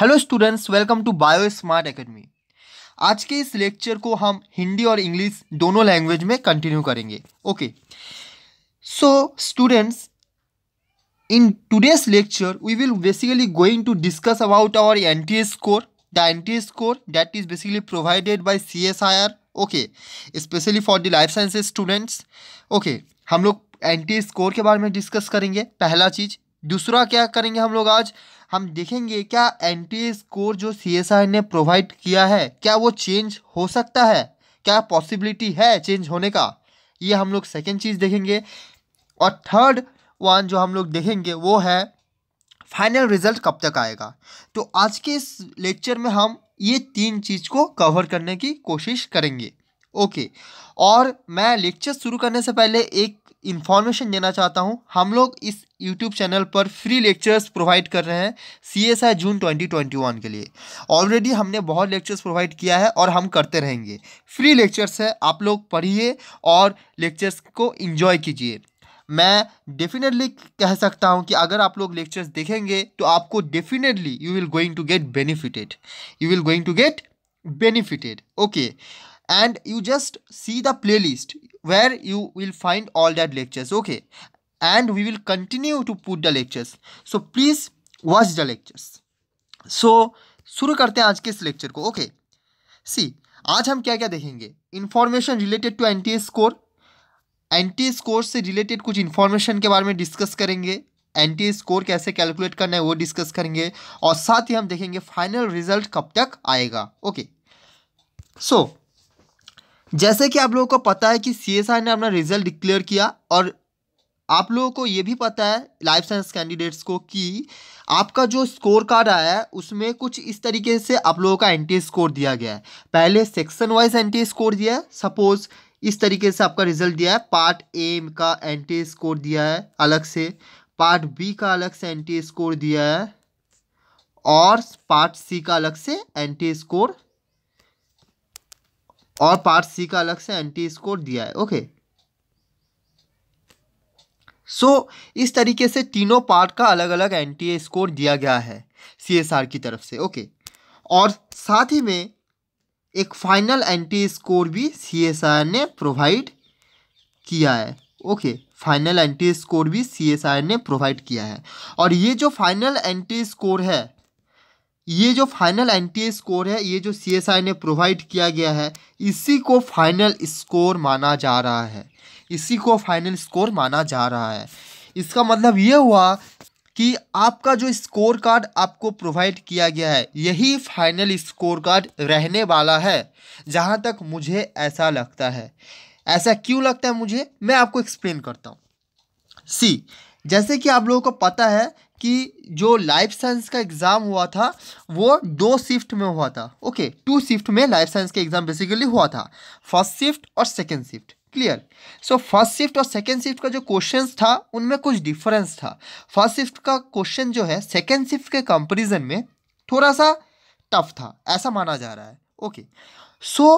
Hello students welcome to Bio Smart Academy आज के इस लेक्चर को हम हिंदी और इंग्लिश दोनों लैंग्वेज में कंटिन्यू करेंगे okay so students in today's lecture we will basically going to discuss about our N T score the N T score that is basically provided by C S I R okay specially for the life sciences students okay हम लोग N T score के बारे में discuss करेंगे पहला चीज़ दूसरा क्या करेंगे हम लोग आज हम देखेंगे क्या एंट्री स्कोर जो सी ने प्रोवाइड किया है क्या वो चेंज हो सकता है क्या पॉसिबिलिटी है चेंज होने का ये हम लोग सेकेंड चीज़ देखेंगे और थर्ड वन जो हम लोग देखेंगे वो है फाइनल रिजल्ट कब तक आएगा तो आज के इस लेक्चर में हम ये तीन चीज़ को कवर करने की कोशिश करेंगे ओके और मैं लेक्चर शुरू करने से पहले एक इन्फॉर्मेशन देना चाहता हूँ हम लोग इस यूट्यूब चैनल पर फ्री लेक्चर्स प्रोवाइड कर रहे हैं C S I June twenty twenty one के लिए ऑलरेडी हमने बहुत लेक्चर्स प्रोवाइड किया है और हम करते रहेंगे फ्री लेक्चर्स है आप लोग पढ़िए और लेक्चर्स को इन्जॉय कीजिए मैं डेफिनेटली कह सकता हूँ कि अगर आप लोग लेक्चर्स देखेंगे तो आपको definitely you will going to get benefited you will going to get benefited okay and you just see the playlist where you will find all that lectures okay and we will continue to put the lectures so please watch the lectures so शुरू करते हैं आज के इस lecture को okay okay. सी आज हम क्या क्या देखेंगे information related to N T score N T score से रिलेटेड कुछ इन्फॉर्मेशन के बारे में डिस्कस करेंगे एन टी स्कोर कैसे कैलकुलेट करना है वो डिस्कस करेंगे और साथ ही हम देखेंगे फाइनल रिजल्ट कब तक आएगा ओके सो जैसे कि आप लोगों को पता है कि सी ने अपना रिजल्ट डिक्लेयर किया और आप लोगों को ये भी पता है लाइफ साइंस कैंडिडेट्स को कि आपका जो स्कोर कार्ड आया है उसमें कुछ इस तरीके से आप लोगों का एंटी स्कोर दिया गया है पहले सेक्शन वाइज एंटी स्कोर दिया है सपोज इस तरीके से आपका रिजल्ट दिया है पार्ट ए का एंटी स्कोर दिया है अलग से पार्ट बी का अलग से एंटी स्कोर दिया है और पार्ट सी का अलग से एंटी स्कोर और पार्ट सी का अलग से एंटी स्कोर दिया है ओके सो so, इस तरीके से तीनों पार्ट का अलग अलग एंटी स्कोर दिया गया है आर की तरफ से ओके और साथ ही में एक फाइनल एंटी स्कोर भी आर ने प्रोवाइड किया है ओके फाइनल एंटी स्कोर भी आर ने प्रोवाइड किया है और ये जो फाइनल एंटी स्कोर है ये जो फाइनल एन स्कोर है ये जो सी ने प्रोवाइड किया गया है इसी को फाइनल स्कोर माना जा रहा है इसी को फाइनल स्कोर माना जा रहा है इसका मतलब ये हुआ कि आपका जो स्कोर कार्ड आपको प्रोवाइड किया गया है यही फाइनल स्कोर कार्ड रहने वाला है जहाँ तक मुझे ऐसा लगता है ऐसा क्यों लगता है मुझे मैं आपको एक्सप्लेन करता हूँ सी जैसे कि आप लोगों को पता है कि जो लाइफ साइंस का एग्ज़ाम हुआ था वो दो शिफ्ट में हुआ था ओके टू शिफ्ट में लाइफ साइंस का एग्ज़ाम बेसिकली हुआ था फर्स्ट शिफ्ट और second shift clear so first shift और सेकेंड शिफ्ट का जो क्वेश्चन था उनमें कुछ डिफरेंस था फर्स्ट शिफ्ट का क्वेश्चन जो है सेकेंड शिफ्ट के कंपेरिजन में थोड़ा सा टफ था ऐसा माना जा रहा है okay so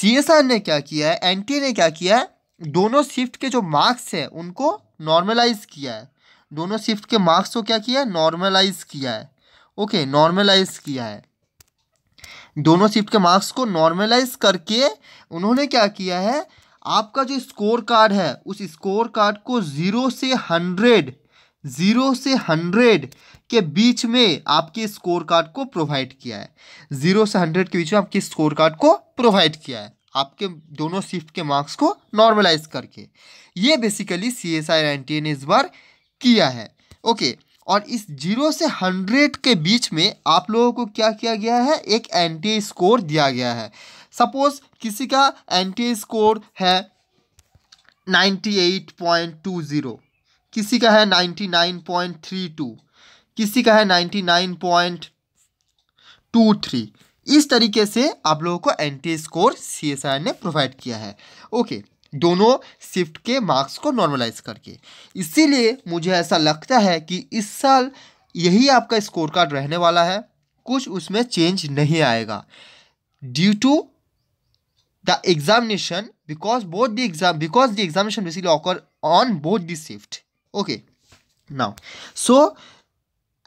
C S R ने क्या किया है एन टी ने क्या किया है दोनों शिफ्ट के जो मार्क्स हैं उनको नॉर्मलाइज किया है दोनों शिफ्ट के मार्क्स को क्या किया है नॉर्मलाइज किया है ओके नॉर्मलाइज किया है दोनों शिफ्ट के मार्क्स को नॉर्मलाइज करके उन्होंने क्या किया है आपका जो स्कोर कार्ड है उस स्कोर कार्ड को ज़ीरो से हंड्रेड ज़ीरो से हंड्रेड के बीच में आपके स्कोर कार्ड को प्रोवाइड किया है ज़ीरो से हंड्रेड के बीच में आपके स्कोर कार्ड को प्रोवाइड किया है आपके दोनों शिफ्ट के मार्क्स को नॉर्मलाइज करके ये basically C S I nineteen इस बार किया है ओके और इस जीरो से हंड्रेड के बीच में आप लोगों को क्या किया गया है एक एंटी स्कोर दिया गया है सपोज किसी का एंटी स्कोर है ninety eight point two zero किसी का है ninety nine point three two किसी का है ninety nine point two three इस तरीके से आप लोगों को एंटी स्कोर सी ने प्रोवाइड किया है ओके okay. दोनों शिफ्ट के मार्क्स को नॉर्मलाइज करके इसीलिए मुझे ऐसा लगता है कि इस साल यही आपका स्कोर कार्ड रहने वाला है कुछ उसमें चेंज नहीं आएगा due to the examination because both the exam because the examination basically occur on both the shift okay now so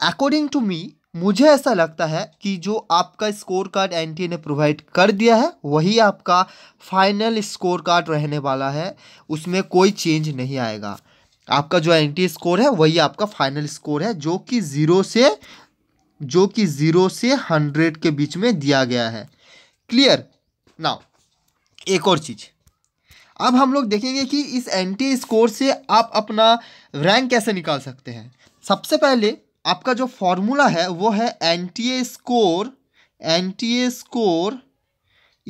according to me मुझे ऐसा लगता है कि जो आपका स्कोर कार्ड एन ने प्रोवाइड कर दिया है वही आपका फाइनल स्कोर कार्ड रहने वाला है उसमें कोई चेंज नहीं आएगा आपका जो एन स्कोर है वही आपका फाइनल स्कोर है जो कि ज़ीरो से जो कि ज़ीरो से हंड्रेड के बीच में दिया गया है क्लियर नाउ एक और चीज़ अब हम लोग देखेंगे कि इस एन स्कोर से आप अपना रैंक कैसे निकाल सकते हैं सबसे पहले आपका जो फॉर्मूला है वो है N T A score N T A score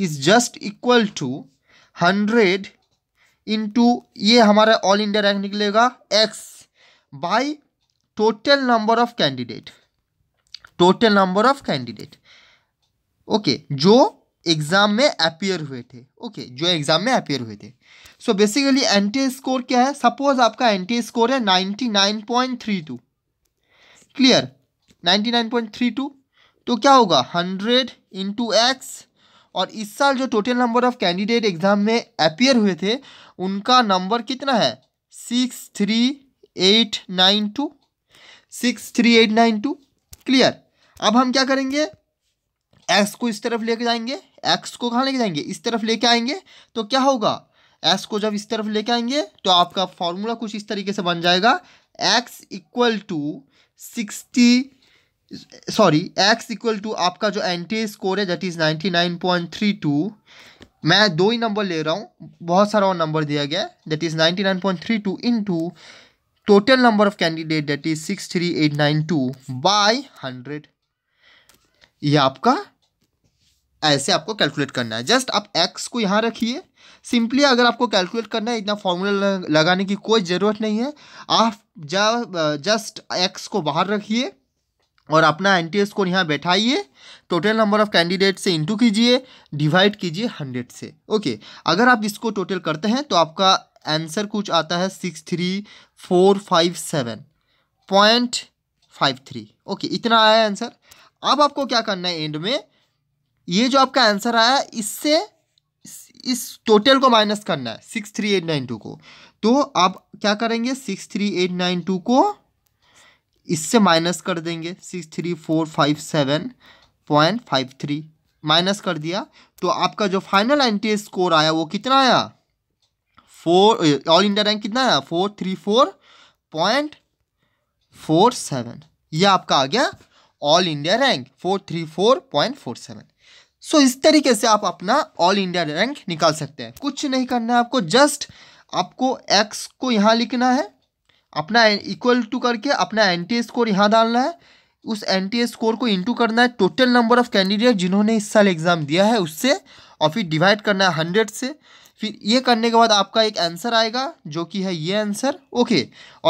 is just equal to hundred into ये हमारा ऑल इंडिया रैंक निकलेगा X by total number of candidate total number of candidate okay जो एग्जाम में अपियर हुए थे ओके okay, जो exam में अपियर हुए थे so basically N T score क्या है सपोज आपका एन टी स्कोर है ninety nine point three two clear 99.32 तो क्या होगा 100 इंटू एक्स और इस साल जो total number of candidate exam में अपियर हुए थे उनका नंबर कितना है six three eight nine two six three eight nine two clear अब हम क्या करेंगे एक्स को इस तरफ लेके जाएंगे एक्स को कहाँ लेके जाएंगे इस तरफ लेके आएंगे तो क्या होगा एक्स को जब इस तरफ लेके आएंगे तो आपका फॉर्मूला कुछ इस तरीके से बन जाएगा X equal to sixty sorry X equal to आपका जो एंटी स्कोर है that is ninety nine point three two मैं दो ही नंबर ले रहा हूँ बहुत सारा और नंबर दिया गया है that is ninety nine point three two into total number of candidate that is six three eight nine two by hundred ये आपका ऐसे आपको कैलकुलेट करना है जस्ट आप एक्स को यहाँ रखिए सिंपली अगर आपको कैलकुलेट करना है इतना फॉर्मूला लगाने की कोई ज़रूरत नहीं है आप जा जस्ट एक्स को बाहर रखिए और अपना एन टी स्कोर यहाँ बैठाइए टोटल नंबर ऑफ कैंडिडेट से इंटू कीजिए डिवाइड कीजिए हंड्रेड से ओके अगर आप इसको टोटल करते हैं तो आपका आंसर कुछ आता है six three four five seven point five three okay इतना आया आंसर अब आपको क्या करना है एंड में ये जो आपका आंसर आया इससे इस टोटल को माइनस करना है six three eight nine two को तो आप क्या करेंगे six three eight nine two को इससे माइनस कर देंगे six three four five seven point five three minus कर दिया तो आपका जो फाइनल एन टी स्कोर आया वो कितना आया फोर ऑल इंडिया रैंक कितना आया four three four point four seven यह आपका आ गया all India rank four three four point four seven so इस तरीके से आप अपना ऑल इंडिया रैंक निकाल सकते हैं कुछ नहीं करना है आपको जस्ट आपको एक्स को यहाँ लिखना है अपना इक्वल टू करके अपना एन टी स्कोर यहाँ डालना है उस एन टी स्कोर को इंटू करना है टोटल नंबर ऑफ कैंडिडेट जिन्होंने इस साल एग्ज़ाम दिया है उससे और फिर डिवाइड करना है हंड्रेड से फिर ये करने के बाद आपका एक आंसर आएगा जो कि है ये आंसर ओके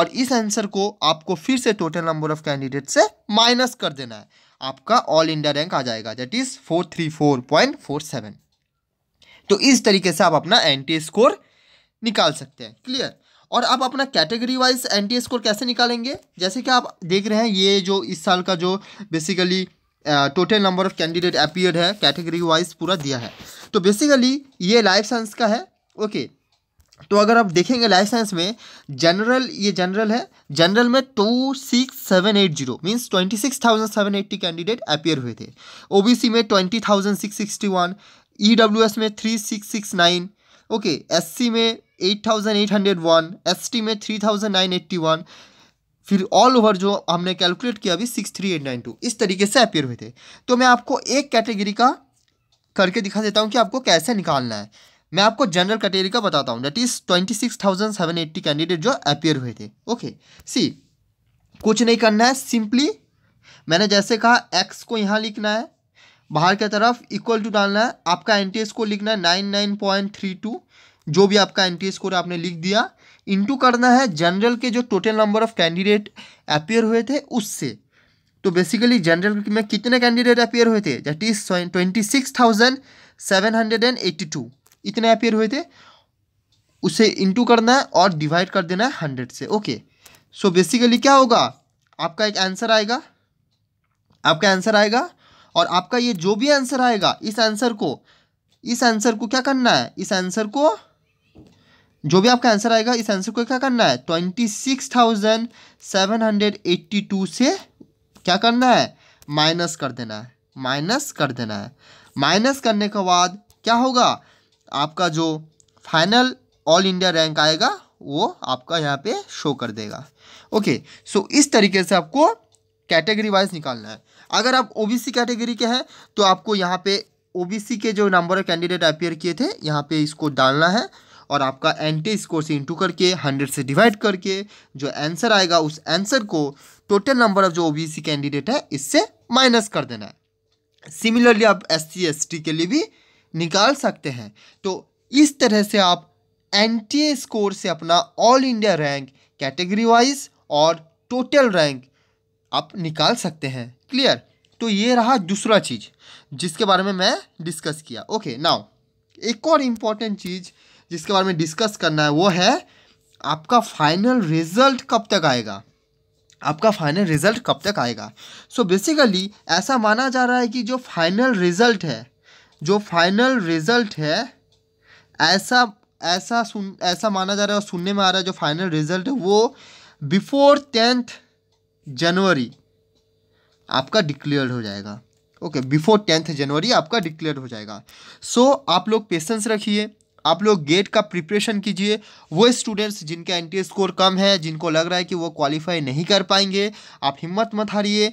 और इस आंसर को आपको फिर से टोटल नंबर ऑफ कैंडिडेट से माइनस कर देना है आपका ऑल इंडिया रैंक आ जाएगा that is four three four point four seven तो इस तरीके से आप अपना एन टी स्कोर निकाल सकते हैं क्लियर और आप अपना category wise N T score कैसे निकालेंगे जैसे कि आप देख रहे हैं ये जो इस साल का जो basically total number of candidate appear है कैटेगरी वाइज पूरा दिया है तो बेसिकली ये लाइफ साइंस का है ओके तो अगर आप देखेंगे लाइफ साइंस में जनरल ये जनरल है जनरल में two six seven eight zero means twenty six thousand seven eighty candidate appear हुए थे ओबीसी में twenty thousand six sixty one E W S में three six six nine okay S C में eight thousand eight hundred one S T में three thousand nine eighty one फिर all over जो हमने calculate किया अभी six three eight nine two इस तरीके से अपेयर हुए थे तो मैं आपको एक कैटेगरी का करके दिखा देता हूँ कि आपको कैसे निकालना है मैं आपको जनरल कैटेगरी का बताता हूँ that is twenty six thousand seven eighty candidate जो अपेयर हुए थे ओके सी कुछ नहीं करना है सिंपली मैंने जैसे कहा एक्स को यहाँ लिखना है बाहर की तरफ इक्वल टू डालना है आपका एन स्कोर लिखना है nine nine point three two जो भी आपका एन टी स्कोर आपने लिख दिया इंटू करना है जनरल के जो total number of candidate appear हुए थे उससे तो बेसिकली जनरल में कितने कैंडिडेट अपियर हुए थे that is twenty six thousand seven hundred and eighty two इतने अपियर हुए थे उसे इंटू करना है और डिवाइड कर देना है हंड्रेड से ओके सो बेसिकली क्या होगा आपका एक आंसर आएगा आपका आंसर आएगा और आपका ये जो भी आंसर आएगा इस आंसर को इस आंसर को क्या करना है इस आंसर को जो भी आपका आंसर आएगा इस आंसर को क्या करना है twenty six thousand seven hundred eighty two से क्या करना है माइनस कर देना है माइनस कर देना है माइनस करने के बाद क्या होगा आपका जो फाइनल ऑल इंडिया रैंक आएगा वो आपका यहाँ पे शो कर देगा ओके सो इस तरीके से आपको कैटेगरी वाइज निकालना है अगर आप ओ कैटेगरी के हैं तो आपको यहाँ पे ओ के जो नंबर ऑफ कैंडिडेट अपेयर किए थे यहाँ पे इसको डालना है और आपका एंटी स्कोर से इंटू करके हंड्रेड से डिवाइड करके जो आंसर आएगा उस आंसर को टोटल नंबर ऑफ जो ओबीसी कैंडिडेट है इससे माइनस कर देना है सिमिलरली आप एस सी के लिए भी निकाल सकते हैं तो इस तरह से आप ए स्कोर से अपना all India rank category wise और टोटल रैंक आप निकाल सकते हैं क्लियर तो ये रहा दूसरा चीज़ जिसके बारे में मैं डिस्कस किया ओके नाउ एक और इम्पॉर्टेंट चीज़ जिसके बारे में डिस्कस करना है वो है आपका फाइनल रिजल्ट कब तक आएगा आपका फाइनल रिजल्ट कब तक आएगा सो so बेसिकली ऐसा माना जा रहा है कि जो फाइनल रिजल्ट है जो फाइनल रिजल्ट है ऐसा ऐसा सुन ऐसा माना जा रहा है और सुनने में आ रहा है जो फाइनल रिजल्ट है वो बिफोर टेंथ जनवरी आपका डिक्लेयर हो जाएगा ओके बिफोर टेंथ जनवरी आपका डिक्लेयर हो जाएगा सो so, आप लोग पेशेंस रखिए आप लोग गेट का प्रिपरेशन कीजिए वो स्टूडेंट्स जिनका एन स्कोर कम है जिनको लग रहा है कि वो क्वालिफाई नहीं कर पाएंगे आप हिम्मत मत हारिए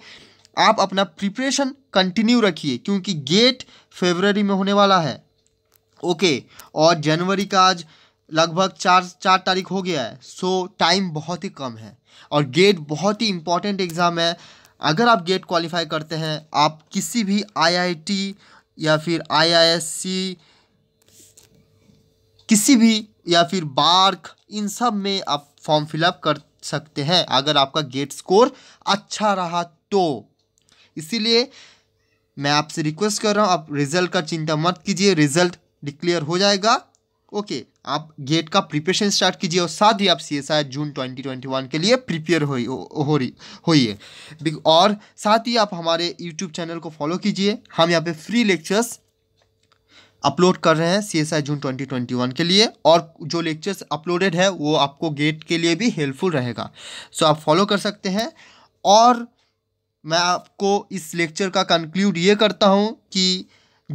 आप अपना प्रिपरेशन कंटिन्यू रखिए क्योंकि गेट फेबररी में होने वाला है ओके और जनवरी का आज लगभग चार चार तारीख हो गया है सो टाइम बहुत ही कम है और गेट बहुत ही इम्पॉर्टेंट एग्ज़ाम है अगर आप गेट क्वालिफाई करते हैं आप किसी भी आईआईटी या फिर आईआईएससी किसी भी या फिर बार्क इन सब में आप फॉर्म फिलअप कर सकते हैं अगर आपका गेट स्कोर अच्छा रहा तो इसीलिए मैं आपसे रिक्वेस्ट कर रहा हूँ आप रिजल्ट का चिंता मत कीजिए रिजल्ट डिक्लेयर हो जाएगा ओके आप गेट का प्रिपरेशन स्टार्ट कीजिए और साथ ही आप C S I June twenty twenty one के लिए प्रिपेयर हो हो, हो रही होइए और साथ ही आप हमारे यूट्यूब चैनल को फॉलो कीजिए हम यहाँ पे फ्री लेक्चर्स अपलोड कर रहे हैं C S I June twenty twenty one के लिए और जो लेक्चर्स अपलोडेड है वो आपको गेट के लिए भी हेल्पफुल रहेगा सो आप फॉलो कर सकते हैं और मैं आपको इस लेक्चर का कंक्लूड ये करता हूँ कि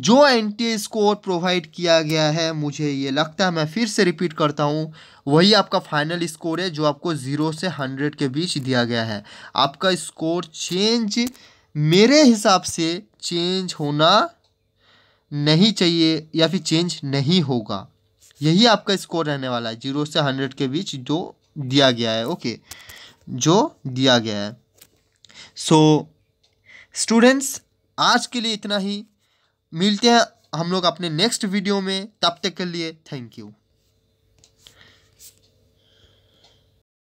जो एन टी स्कोर प्रोवाइड किया गया है मुझे ये लगता है मैं फिर से रिपीट करता हूँ वही आपका फाइनल स्कोर है जो आपको ज़ीरो से हंड्रेड के बीच दिया गया है आपका स्कोर चेंज मेरे हिसाब से चेंज होना नहीं चाहिए या फिर चेंज नहीं होगा यही आपका स्कोर रहने वाला है जीरो से हंड्रेड के बीच जो दिया गया है ओके जो दिया गया है सो स्टूडेंट्स आज के लिए इतना ही मिलते हैं हम लोग अपने नेक्स्ट वीडियो में तब तक के लिए थैंक यू